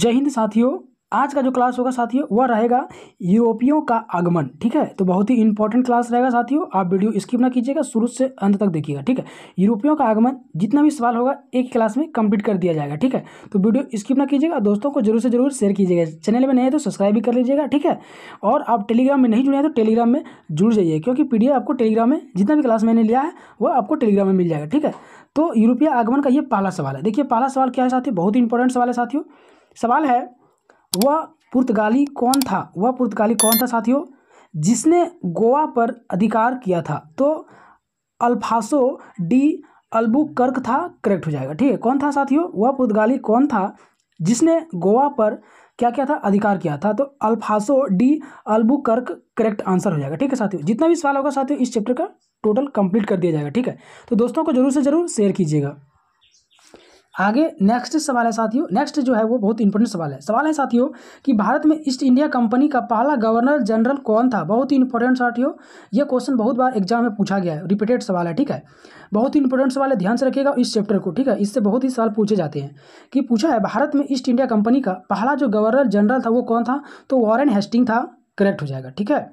जय हिंद साथियों आज का जो क्लास होगा साथियों वह रहेगा यूरोपियों का आगमन ठीक है तो बहुत ही इंपॉर्टेंट क्लास रहेगा साथियों आप वीडियो स्किप ना कीजिएगा शुरू से अंत तक देखिएगा ठीक है यूरोपियों का आगमन जितना भी सवाल होगा एक क्लास में कंप्लीट कर दिया जाएगा ठीक है तो वीडियो स्किप ना कीजिएगा दोस्तों को जरूर से जरूर शेयर कीजिएगा चैनल में नहीं है तो सब्सक्राइब भी कर लीजिएगा ठीक है और आप टेलीग्राम में नहीं जुड़े हैं तो टेलीग्राम में जुड़ जाइए क्योंकि पी आपको टेलीग्राम में जितना भी क्लास मैंने लिया है वह आपको टेलीग्राम में मिल जाएगा ठीक है तो यूरोपीय आगमन का ये पहला सवाल है देखिए पहला सवाल क्या है साथियों बहुत इंपॉर्टेंट सवाल है साथियों सवाल है वह पुर्तगाली कौन था वह पुर्तगाली कौन था साथियों जिसने गोवा पर अधिकार किया था तो अल्फासो डी अल्बू कर्क था करेक्ट हो जाएगा ठीक है कौन था साथियों वह पुर्तगाली कौन था जिसने गोवा पर क्या क्या था अधिकार किया था तो अल्फासो de Albuquerque correct answer हो जाएगा ठीक है साथियों जितना भी सवाल होगा साथियों इस चैप्टर का टोटल कंप्लीट कर दिया जाएगा ठीक है तो दोस्तों को जरूर से जरूर शेयर कीजिएगा आगे नेक्स्ट सवाल है साथियों नेक्स्ट जो है वो बहुत इंपॉर्टेंट सवाल है सवाल है साथियों कि भारत में ईस्ट इंडिया कंपनी का पहला गवर्नर जनरल कौन था बहुत ही इंपॉर्टेंट साथियों ये क्वेश्चन बहुत बार एग्जाम में पूछा गया है रिपीटेड सवाल है ठीक है बहुत ही इंपॉर्टेंट सवाल है ध्यान से रखिएगा इस चैप्टर को ठीक है इससे बहुत ही सवाल पूछे जाते हैं कि पूछा है भारत में ईस्ट इंडिया कंपनी का पहला जो गवर्नर जनरल था वो कौन था तो वॉरन हेस्टिंग था करेक्ट हो जाएगा ठीक है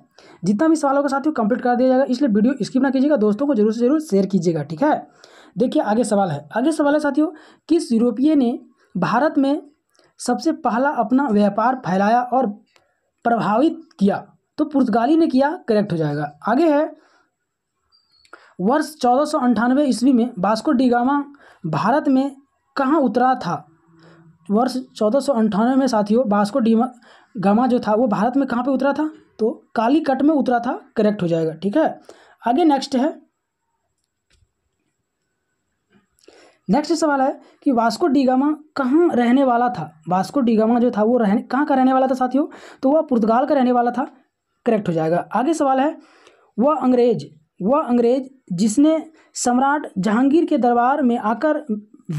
जितना भी सवाल होगा साथियों कंप्लीट कर दिया जाएगा इसलिए वीडियो स्किप ना कीजिएगा दोस्तों को जरूर से जरूर शेयर कीजिएगा ठीक है देखिए आगे सवाल है आगे सवाल है साथियों किस यूरोपीय ने भारत में सबसे पहला अपना व्यापार फैलाया और प्रभावित किया तो पुर्तगाली ने किया करेक्ट हो जाएगा आगे है वर्ष चौदह सौ अंठानवे ईस्वी में बास्को डिगामा भारत में कहाँ उतरा था वर्ष चौदह सौ अंठानवे में साथियों बास्को डिगामा गामा जो था वो भारत में कहाँ पे उतरा था तो कालीकट में उतरा था करेक्ट हो जाएगा ठीक है आगे नेक्स्ट है नेक्स्ट सवाल है कि वास्को डिगामा कहाँ रहने वाला था वास्को डिगामा जो था वो रहने कहाँ का रहने वाला था साथियों तो वह पुर्तगाल का रहने वाला था करेक्ट हो जाएगा आगे सवाल है वह अंग्रेज वह अंग्रेज जिसने सम्राट जहांगीर के दरबार में आकर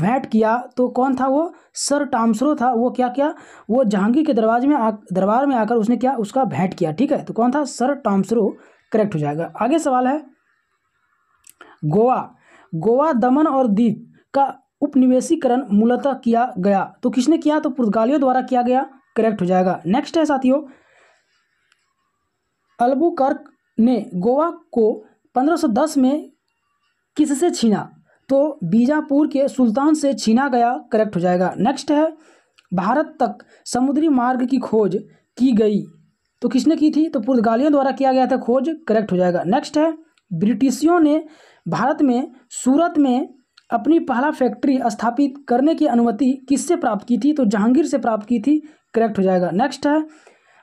भेंट किया तो कौन था वो सर टामसरो था वो क्या क्या वो जहांगीर के दरवाजे में दरबार में आकर उसने क्या उसका भेंट किया ठीक है तो कौन था सर टामसरो करेक्ट हो जाएगा आगे सवाल है गोवा गोवा दमन और दीप का उपनिवेशीकरण मूलतः किया गया तो किसने किया तो पुर्तगालियों द्वारा किया गया करेक्ट हो जाएगा नेक्स्ट है साथियों अल्बुकर्क ने गोवा को 1510 में किससे छीना तो बीजापुर के सुल्तान से छीना गया करेक्ट हो जाएगा नेक्स्ट है भारत तक समुद्री मार्ग की खोज की गई तो किसने की थी तो पुर्तगालियों द्वारा किया गया था खोज करेक्ट हो जाएगा नेक्स्ट है ब्रिटिशियों ने भारत में सूरत में अपनी पहला फैक्ट्री स्थापित करने की अनुमति किससे प्राप्त की थी तो जहांगीर से प्राप्त की थी करेक्ट हो जाएगा नेक्स्ट है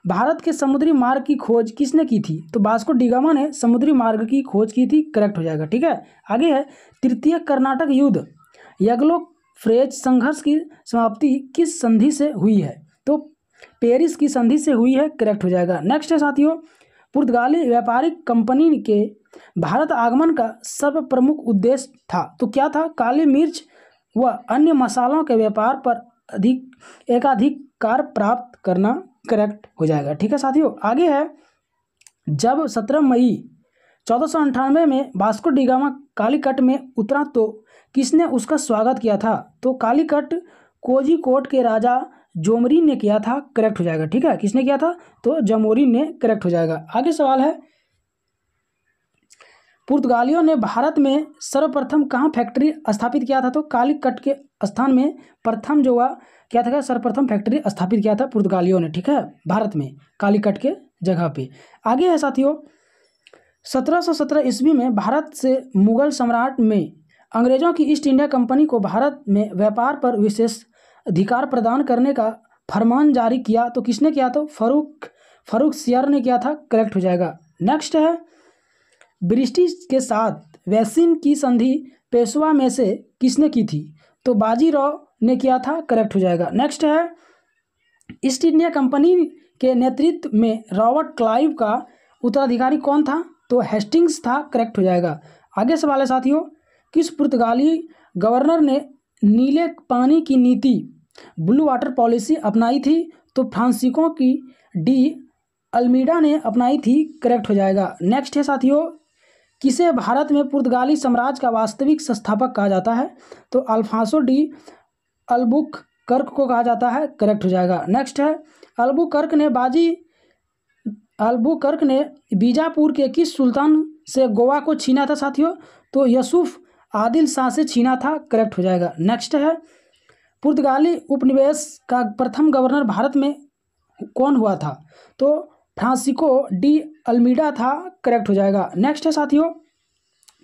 भारत के समुद्री मार्ग की खोज किसने की थी तो बास्को डिगामा ने समुद्री मार्ग की खोज की थी करेक्ट हो जाएगा ठीक है आगे है तृतीय कर्नाटक युद्ध यगलो फ्रेज संघर्ष की समाप्ति किस संधि से हुई है तो पेरिस की संधि से हुई है करेक्ट हो जाएगा नेक्स्ट है साथियों पुर्तगाली व्यापारिक कंपनी के भारत आगमन का सर्व प्रमुख उद्देश्य था तो क्या था काली मिर्च व अन्य मसालों के व्यापार पर अधिक एकाधिकार प्राप्त करना करेक्ट हो जाएगा ठीक है साथियों आगे है जब सत्रह मई चौदह में वास्को डिगामा कालीकट में उतरा तो किसने उसका स्वागत किया था तो कालीकट कोजिकोट के राजा जोमरी ने किया था करेक्ट हो जाएगा ठीक है किसने किया था तो जमोरी ने करेक्ट हो जाएगा आगे सवाल है पुर्तगालियों ने भारत में सर्वप्रथम कहाँ फैक्ट्री स्थापित किया था तो कालीकट के स्थान में प्रथम जो हुआ क्या था सर्वप्रथम फैक्ट्री स्थापित किया था पुर्तगालियों ने ठीक है भारत में कालीकट के जगह पे आगे है साथियों सत्रह सौ सत्रह ईस्वी में भारत से मुगल सम्राट में अंग्रेजों की ईस्ट इंडिया कंपनी को भारत में व्यापार पर विशेष अधिकार प्रदान करने का फरमान जारी किया तो किसने किया तो फरूख फरूख सियार ने किया था करेक्ट हो जाएगा नेक्स्ट है ब्रिटिश के साथ वैक्सीन की संधि पेशवा में से किसने की थी तो बाजीराव ने किया था करेक्ट हो जाएगा नेक्स्ट है ईस्ट इंडिया कंपनी के नेतृत्व में रॉबर्ट क्लाइव का उत्तराधिकारी कौन था तो हेस्टिंग्स था करेक्ट हो जाएगा आगे सवाल है साथियों किस पुर्तगाली गवर्नर ने नीले पानी की नीति ब्लू वाटर पॉलिसी अपनाई थी तो फ्रांसिकों की डी अल्मीडा ने अपनाई थी करेक्ट हो जाएगा नेक्स्ट है साथियों किसे भारत में पुर्तगाली साम्राज्य का वास्तविक संस्थापक कहा जाता है तो अल्फांसो डी अल्बुक कर्क को कहा जाता है करेक्ट हो जाएगा नेक्स्ट है अल्बू कर्क ने बाजी अल्बू कर्क ने बीजापुर के किस सुल्तान से गोवा को छीना था साथियों तो यसुफ आदिल शाह से छीना था करेक्ट हो जाएगा नेक्स्ट है पुर्तगाली उपनिवेश का प्रथम गवर्नर भारत में कौन हुआ था तो फ्रांसिको डी अल्मीडा था करेक्ट हो जाएगा नेक्स्ट है साथियों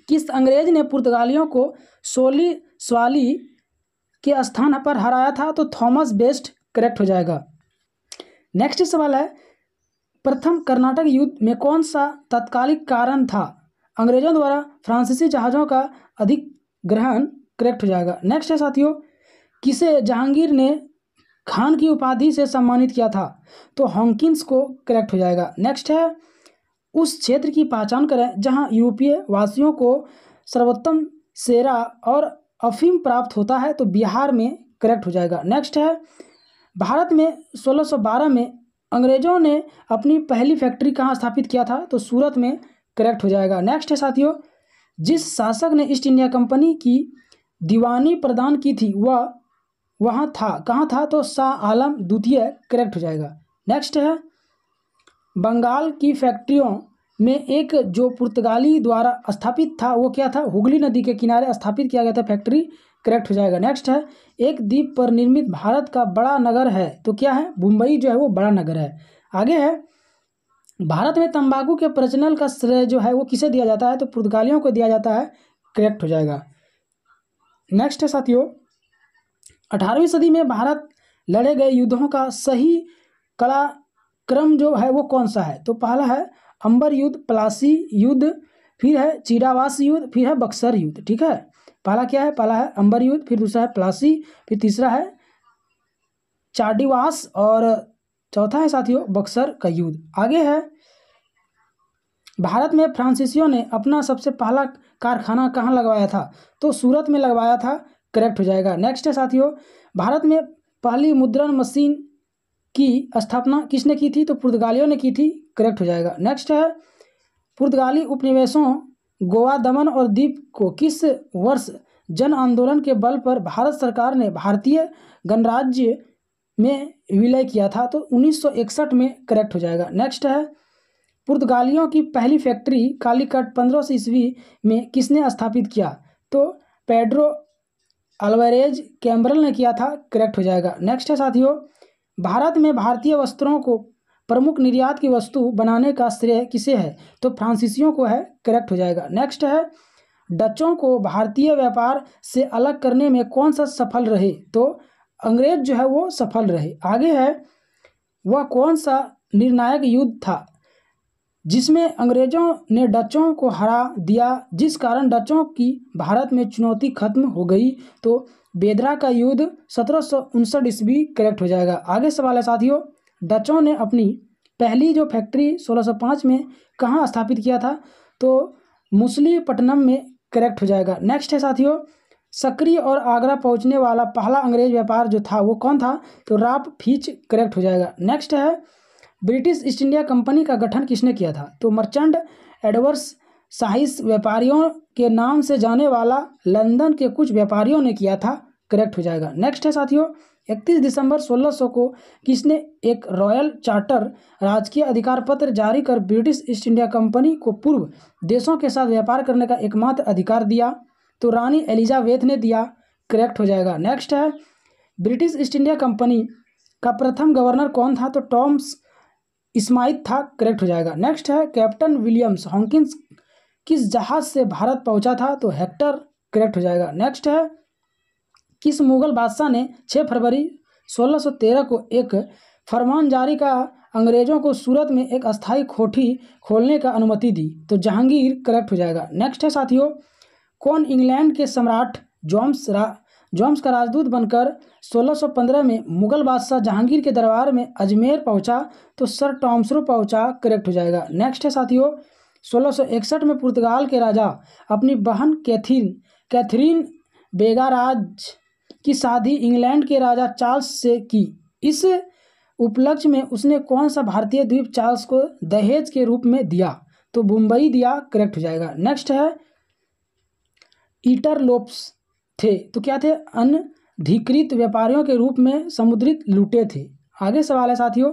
किस अंग्रेज ने पुर्तगालियों को सोली स्वाली के स्थान पर हराया था तो थॉमस बेस्ट करेक्ट हो जाएगा नेक्स्ट सवाल है प्रथम कर्नाटक युद्ध में कौन सा तत्कालिक कारण था अंग्रेजों द्वारा फ्रांसीसी जहाज़ों का अधिक ग्रहण करेक्ट हो जाएगा नेक्स्ट है साथियों किसे जहांगीर ने खान की उपाधि से सम्मानित किया था तो हॉन्किंस को करेक्ट हो जाएगा नेक्स्ट है उस क्षेत्र की पहचान करें जहां यूरोपीय वासियों को सर्वोत्तम सेरा और अफीम प्राप्त होता है तो बिहार में करेक्ट हो जाएगा नेक्स्ट है भारत में 1612 में अंग्रेजों ने अपनी पहली फैक्ट्री कहाँ स्थापित किया था तो सूरत में करेक्ट हो जाएगा नेक्स्ट है साथियों जिस शासक ने ईस्ट इंडिया कंपनी की दीवानी प्रदान की थी वह वहाँ था कहाँ था तो शाह आलम द्वितीय करेक्ट हो जाएगा नेक्स्ट है बंगाल की फैक्ट्रियों में एक जो पुर्तगाली द्वारा स्थापित था वो क्या था हुगली नदी के किनारे स्थापित किया गया था फैक्ट्री करेक्ट हो जाएगा नेक्स्ट है एक द्वीप पर निर्मित भारत का बड़ा नगर है तो क्या है मुंबई जो है वो बड़ा नगर है आगे है भारत में तंबाकू के प्रचलन का श्रेय जो है वो किसे दिया जाता है तो पुर्तगालियों को दिया जाता है करेक्ट हो जाएगा नेक्स्ट है साथियों अठारहवीं सदी में भारत लड़े गए युद्धों का सही कला क्रम जो है वो कौन सा है तो पहला है अंबर युद्ध पलासी युद्ध फिर है चीरावास युद्ध फिर है बक्सर युद्ध ठीक है पहला क्या है पहला है अंबर युद्ध फिर दूसरा है पलासी फिर तीसरा है चाडीवास और चौथा है साथियों बक्सर का युद्ध आगे है भारत में फ्रांसीसियों ने अपना सबसे पहला कारखाना कहाँ लगवाया था तो सूरत में लगवाया था करेक्ट हो जाएगा नेक्स्ट है साथियों भारत में पहली मुद्रण मशीन की स्थापना किसने की थी तो पुर्तगालियों ने की थी करेक्ट हो जाएगा नेक्स्ट है पुर्तगाली उपनिवेशों गोवा दमन और द्वीप को किस वर्ष जन आंदोलन के बल पर भारत सरकार ने भारतीय गणराज्य में विलय किया था तो 1961 में करेक्ट हो जाएगा नेक्स्ट है पुर्तगालियों की पहली फैक्ट्री कालीकट पंद्रह सौ ईस्वी में किसने स्थापित किया तो पेड्रो अलवरेज कैम्बरल ने किया था करेक्ट हो जाएगा नेक्स्ट है साथियों भारत में भारतीय वस्त्रों को प्रमुख निर्यात की वस्तु बनाने का श्रेय किसे है तो फ्रांसीसियों को है करेक्ट हो जाएगा नेक्स्ट है डचों को भारतीय व्यापार से अलग करने में कौन सा सफल रहे तो अंग्रेज जो है वो सफल रहे आगे है वह कौन सा निर्णायक युद्ध था जिसमें अंग्रेजों ने डचों को हरा दिया जिस कारण डचों की भारत में चुनौती खत्म हो गई तो बेदरा का युद्ध सत्रह सौ उनसठ ईस्वी करेक्ट हो जाएगा आगे सवाल है साथियों डचों ने अपनी पहली जो फैक्ट्री 1605 में कहाँ स्थापित किया था तो मुसलीपट्टनम में करेक्ट हो जाएगा नेक्स्ट है साथियों सक्रिय और आगरा पहुँचने वाला पहला अंग्रेज व्यापार जो था वो कौन था तो राप फीच करेक्ट हो जाएगा नेक्स्ट है ब्रिटिश ईस्ट इंडिया कंपनी का गठन किसने किया था तो मर्चेंट एडवर्स साहिस व्यापारियों के नाम से जाने वाला लंदन के कुछ व्यापारियों ने किया था करेक्ट हो जाएगा नेक्स्ट है साथियों 31 दिसंबर 1600 को किसने एक रॉयल चार्टर राजकीय अधिकार पत्र जारी कर ब्रिटिश ईस्ट इंडिया कंपनी को पूर्व देशों के साथ व्यापार करने का एकमात्र अधिकार दिया तो रानी एलिजाबेथ ने दिया करेक्ट हो जाएगा नेक्स्ट है ब्रिटिश ईस्ट इंडिया कंपनी का प्रथम गवर्नर कौन था तो टॉम्स इस्माइत था करेक्ट हो जाएगा नेक्स्ट है कैप्टन विलियम्स हॉकिंस किस जहाज से भारत पहुंचा था तो हेक्टर करेक्ट हो जाएगा नेक्स्ट है किस मुगल बादशाह ने 6 फरवरी 1613 को एक फरमान जारी का अंग्रेजों को सूरत में एक अस्थाई कोठी खोलने का अनुमति दी तो जहांगीर करेक्ट हो जाएगा नेक्स्ट है साथियों कौन इंग्लैंड के सम्राट जॉम्स रा जोम्स का राजदूत बनकर 1615 में मुगल बादशाह जहांगीर के दरबार में अजमेर पहुंचा तो सर टॉम्सरो पहुंचा करेक्ट हो जाएगा नेक्स्ट है साथियों 1661 में पुर्तगाल के राजा अपनी बहन कैथीन कैथरीन बेगाराज की शादी इंग्लैंड के राजा चार्ल्स से की इस उपलक्ष्य में उसने कौन सा भारतीय द्वीप चार्ल्स को दहेज के रूप में दिया तो मुंबई दिया करेक्ट हो जाएगा नेक्स्ट है ईटर लोप्स थे तो क्या थे अनधिकृत व्यापारियों के रूप में समुद्रित लूटे थे आगे सवाल है साथियों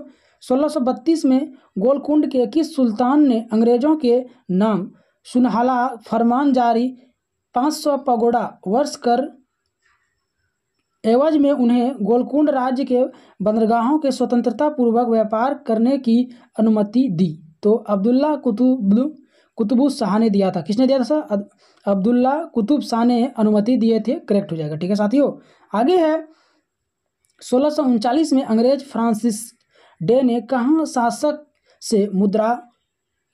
1632 में गोलकुंड के किस सुल्तान ने अंग्रेजों के नाम सुनहला फरमान जारी 500 पगोड़ा वर्ष कर एवज में उन्हें गोलकुंड राज्य के बंदरगाहों के स्वतंत्रता पूर्वक व्यापार करने की अनुमति दी तो अब्दुल्ला कुतुब कुतुबु शाह ने दिया था किसने दिया था सर अब्दुल्ला कुतुब शाह ने अनुमति दिए थे करेक्ट हो जाएगा ठीक है साथियों आगे है सोलह में अंग्रेज फ्रांसिस डे ने कहा शासक से मुद्रा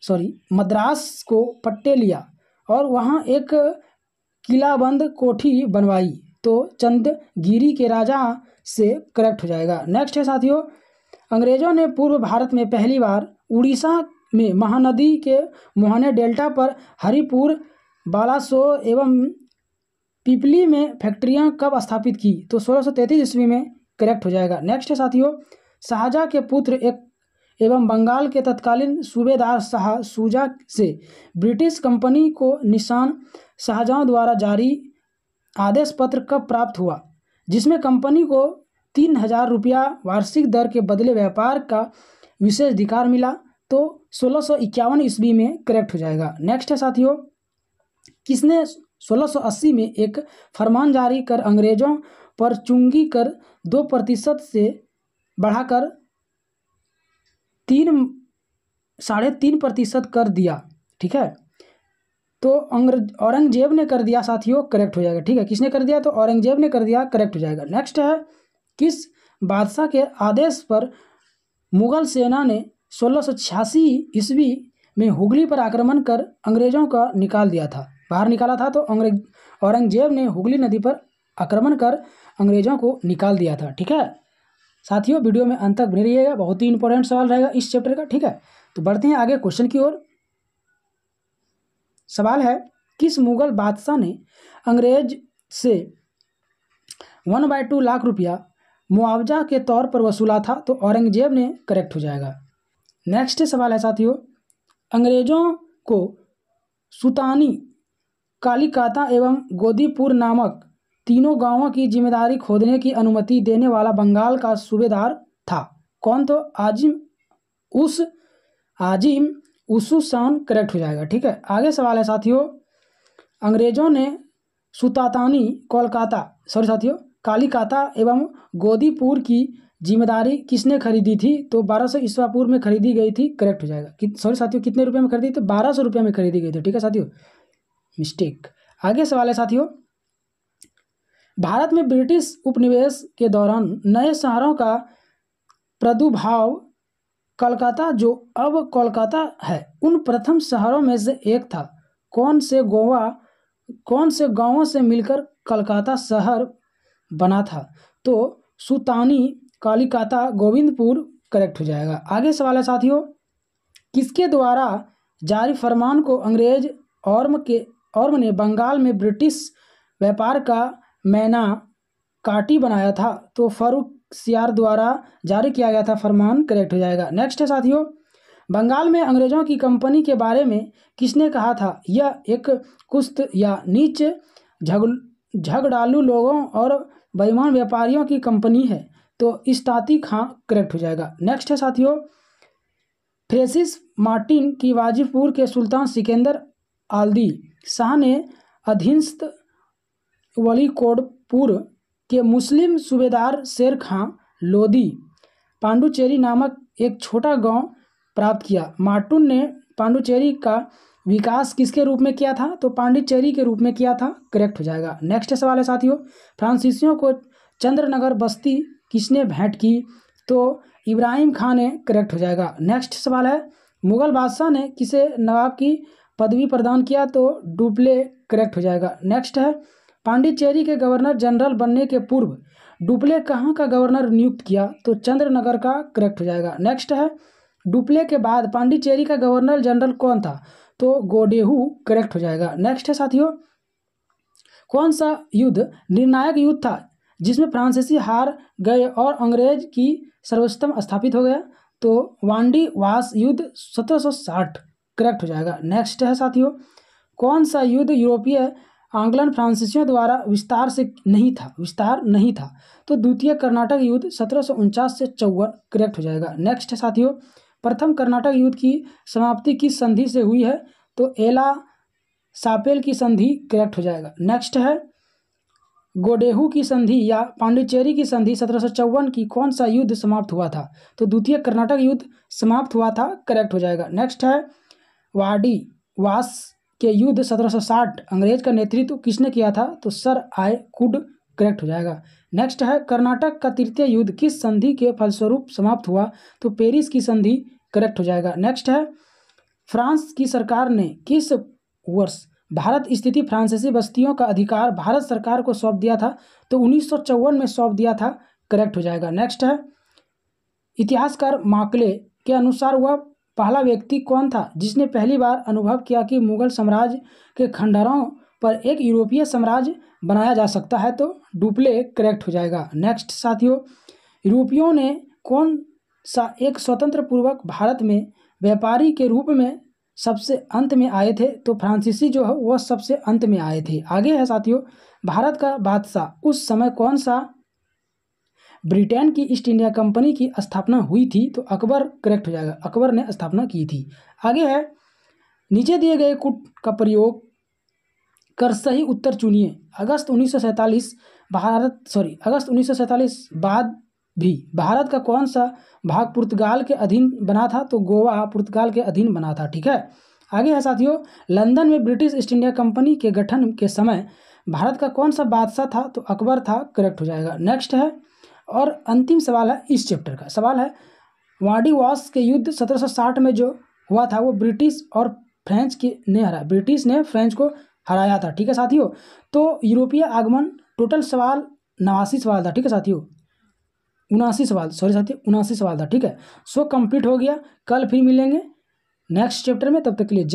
सॉरी मद्रास को पट्टे लिया और वहाँ एक किलाबंद कोठी बनवाई तो चंदगिरी के राजा से करेक्ट हो जाएगा नेक्स्ट है साथियों अंग्रेजों ने पूर्व भारत में पहली बार उड़ीसा में महानदी के मुहाने डेल्टा पर हरिपुर बालासो एवं पिपली में फैक्ट्रियां कब स्थापित की तो 1633 ईस्वी में करेक्ट हो जाएगा नेक्स्ट है साथियों शाहजहाँ के पुत्र एक एवं बंगाल के तत्कालीन सूबेदार शाह सूजा से ब्रिटिश कंपनी को निशान शाहजहाँ द्वारा जारी आदेश पत्र कब प्राप्त हुआ जिसमें कंपनी को तीन हजार रुपया वार्षिक दर के बदले व्यापार का विशेष अधिकार मिला तो सोलह सौ इक्यावन ईस्वी में करेक्ट हो जाएगा नेक्स्ट है साथियों किसने 1680 में एक फरमान जारी कर अंग्रेजों पर चुंगी कर दो प्रतिशत से बढ़ाकर तीन साढ़े तीन प्रतिशत कर दिया ठीक है तो औरंगजेब ने कर दिया साथियों करेक्ट हो जाएगा ठीक है किसने कर दिया तो औरंगजेब ने कर दिया करेक्ट हो जाएगा नेक्स्ट है किस बादशाह के आदेश पर मुगल सेना ने सोलह ईस्वी में हुगली पर आक्रमण कर अंग्रेजों का निकाल दिया था बाहर निकाला था तो अंग्रेज औरंगजेब ने हुगली नदी पर आक्रमण कर अंग्रेजों को निकाल दिया था ठीक है साथियों वीडियो में अंत तक बने रहिएगा बहुत ही इंपॉर्टेंट सवाल रहेगा इस चैप्टर का ठीक है तो बढ़ते हैं आगे क्वेश्चन की ओर सवाल है किस मुगल बादशाह ने अंग्रेज से वन बाय टू लाख रुपया मुआवजा के तौर पर वसूला था तो औरंगजेब ने करेक्ट हो जाएगा नेक्स्ट सवाल है साथियों अंग्रेजों को सुतानी कालीकाता एवं गोदीपुर नामक तीनों गांवों की जिम्मेदारी खोदने की अनुमति देने वाला बंगाल का सूबेदार था कौन तो आजिम उस आजिम उसुसान करेक्ट हो जाएगा ठीक है आगे सवाल है साथियों अंग्रेजों ने सुतातानी कोलकाता सॉरी साथियों कालीकाता एवं गोदीपुर की जिम्मेदारी किसने खरीदी थी तो बारह सौ ईस्वा पूर्व में खरीदी गई थी करेक्ट हो जाएगा कि सॉरी साथियों कितने रुपये में खरीदी तो बारह सौ रुपये में खरीदी गई थी ठीक है साथियों मिस्टेक आगे सवाल है साथियों भारत में ब्रिटिश उपनिवेश के दौरान नए शहरों का प्रदुभाव कलकाता जो अब कोलकाता है उन प्रथम शहरों में से एक था कौन से गोवा कौन से गांवों से मिलकर कलकत्ता शहर बना था तो सुतानी कालिकाता गोविंदपुर करेक्ट हो जाएगा आगे सवाल है साथियों किसके द्वारा जारी फरमान को अंग्रेज औरम के औरम ने बंगाल में ब्रिटिश व्यापार का मैना काटी बनाया था तो फारूक सियार द्वारा जारी किया गया था फरमान करेक्ट हो जाएगा नेक्स्ट है साथियों बंगाल में अंग्रेजों की कंपनी के बारे में किसने कहा था यह एक कुस्त या नीच झगड़ालू लोगों और बेईमान व्यापारियों की कंपनी है तो इस्तातिक हाँ करेक्ट हो जाएगा नेक्स्ट है साथियों फ्रेसिस मार्टिन की वाजीपुर के सुल्तान सिकंदर आल्दी शाह ने अधीनस्थ वलीकोटपुर के मुस्लिम सूबेदार शेर खां लोदी पांडुचेरी नामक एक छोटा गांव प्राप्त किया मार्टून ने पांडुचेरी का विकास किसके रूप में किया था तो पांडिचेरी के रूप में किया था करेक्ट हो जाएगा नेक्स्ट सवाल है साथियों फ्रांसीसियों को चंद्रनगर बस्ती किसने भेंट की तो इब्राहिम खान करेक्ट हो जाएगा नेक्स्ट सवाल है मुगल बादशाह ने किसे नवाब की पदवी प्रदान किया तो डुप्ले करेक्ट हो जाएगा नेक्स्ट है पांडिचेरी के गवर्नर जनरल बनने के पूर्व डुप्ले कहाँ का गवर्नर नियुक्त किया तो चंद्रनगर का करेक्ट हो जाएगा नेक्स्ट है डुप्ले के बाद पांडिचेरी का गवर्नर जनरल कौन था तो गोडेहू करेक्ट हो जाएगा नेक्स्ट है साथियों कौन सा युद्ध निर्णायक युद्ध था जिसमें फ्रांसीसी हार गए और अंग्रेज की सर्वोत्तम स्थापित हो गया तो वांडी वास युद्ध 1760 करेक्ट हो जाएगा नेक्स्ट है साथियों कौन सा युद्ध यूरोपीय आंग्लन फ्रांसीसियों द्वारा विस्तार से नहीं था विस्तार नहीं था तो द्वितीय कर्नाटक युद्ध सत्रह से चौवन करेक्ट हो जाएगा नेक्स्ट है साथियों प्रथम कर्नाटक युद्ध की समाप्ति किस संधि से हुई है तो एला सापेल की संधि करेक्ट हो जाएगा नेक्स्ट है गोडेहू की संधि या पांडुचेरी की संधि सत्रह की कौन सा युद्ध समाप्त हुआ था तो द्वितीय कर्नाटक युद्ध समाप्त हुआ था करेक्ट हो जाएगा नेक्स्ट है वाडी वास के युद्ध 1760 अंग्रेज का नेतृत्व किसने किया था तो सर आय कुड करेक्ट हो जाएगा नेक्स्ट है कर्नाटक का तृतीय युद्ध किस संधि के फलस्वरूप समाप्त हुआ तो पेरिस की संधि करेक्ट हो जाएगा नेक्स्ट है फ्रांस की सरकार ने किस वर्ष भारत स्थिति फ्रांसीसी बस्तियों का अधिकार भारत सरकार को सौंप दिया था तो उन्नीस में सौंप दिया था करेक्ट हो जाएगा नेक्स्ट है इतिहासकार माकले के अनुसार वह पहला व्यक्ति कौन था जिसने पहली बार अनुभव किया कि मुगल साम्राज्य के खंडरों पर एक यूरोपीय साम्राज्य बनाया जा सकता है तो डुप्ले करेक्ट हो जाएगा नेक्स्ट साथियों यूरोपियों ने कौन सा एक स्वतंत्र पूर्वक भारत में व्यापारी के रूप में सबसे अंत में आए थे तो फ्रांसीसी जो है वह सबसे अंत में आए थे आगे है साथियों भारत का बादशाह उस समय कौन सा ब्रिटेन की ईस्ट इंडिया कंपनी की स्थापना हुई थी तो अकबर करेक्ट हो जाएगा अकबर ने स्थापना की थी आगे है नीचे दिए गए कुट का प्रयोग कर सही उत्तर चुनिए अगस्त 1947 भारत सॉरी अगस्त 1947 बाद भी भारत का कौन सा भाग पुर्तगाल के अधीन बना था तो गोवा पुर्तगाल के अधीन बना था ठीक है आगे है साथियों लंदन में ब्रिटिश ईस्ट इंडिया कंपनी के गठन के समय भारत का कौन सा बादशाह था तो अकबर था करेक्ट हो जाएगा नेक्स्ट है और अंतिम सवाल है इस चैप्टर का सवाल है वाडी वॉस के युद्ध 1760 में जो हुआ था वो ब्रिटिश और फ्रेंच के ने हरा ब्रिटिश ने फ्रेंच को हराया था ठीक है साथियों तो यूरोपीय आगमन टोटल सवाल नवासी सवाल था ठीक है साथियों उनासी सवाल सॉरी साथी उनासी सवाल था ठीक है सो कंप्लीट हो गया कल फिर मिलेंगे नेक्स्ट चैप्टर में तब तक के लिए जय